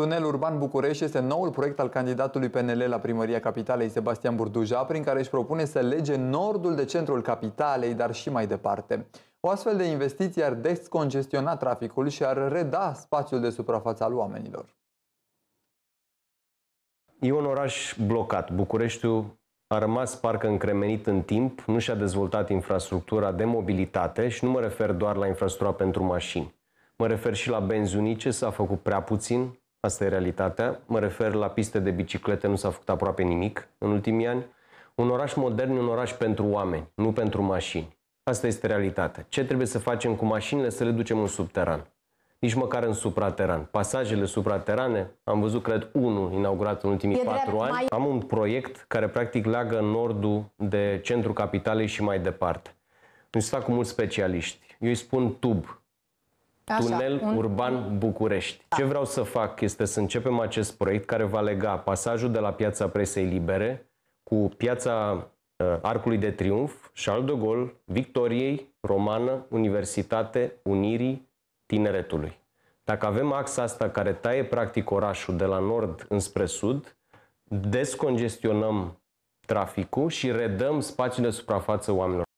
Tunelul urban București este noul proiect al candidatului PNL la primăria capitalei Sebastian Burduja, prin care își propune să lege nordul de centrul capitalei, dar și mai departe. O astfel de investiție ar descongestiona traficul și ar reda spațiul de suprafață al oamenilor. E un oraș blocat. Bucureștiul a rămas parcă încremenit în timp, nu și-a dezvoltat infrastructura de mobilitate și nu mă refer doar la infrastructura pentru mașini. Mă refer și la benzunice, s-a făcut prea puțin, Asta e realitatea. Mă refer la piste de biciclete, nu s-a făcut aproape nimic în ultimii ani. Un oraș modern, un oraș pentru oameni, nu pentru mașini. Asta este realitatea. Ce trebuie să facem cu mașinile? Să le ducem în subteran. Nici măcar în suprateran. Pasajele supraterane, am văzut, cred, unul inaugurat în ultimii e patru drept, ani. Mai... Am un proiect care, practic, leagă nordul de centrul capitalei și mai departe. Nu fac cu mulți specialiști. Eu îi spun tub, da, așa, Tunel un... Urban București. Da. Ce vreau să fac este să începem acest proiect care va lega pasajul de la Piața Presei Libere cu Piața uh, Arcului de Triunf, Charles de Gaulle, Victoriei, Romană, Universitate, Unirii, Tineretului. Dacă avem axa asta care taie practic orașul de la nord înspre sud, descongestionăm traficul și redăm spațiile de suprafață oamenilor.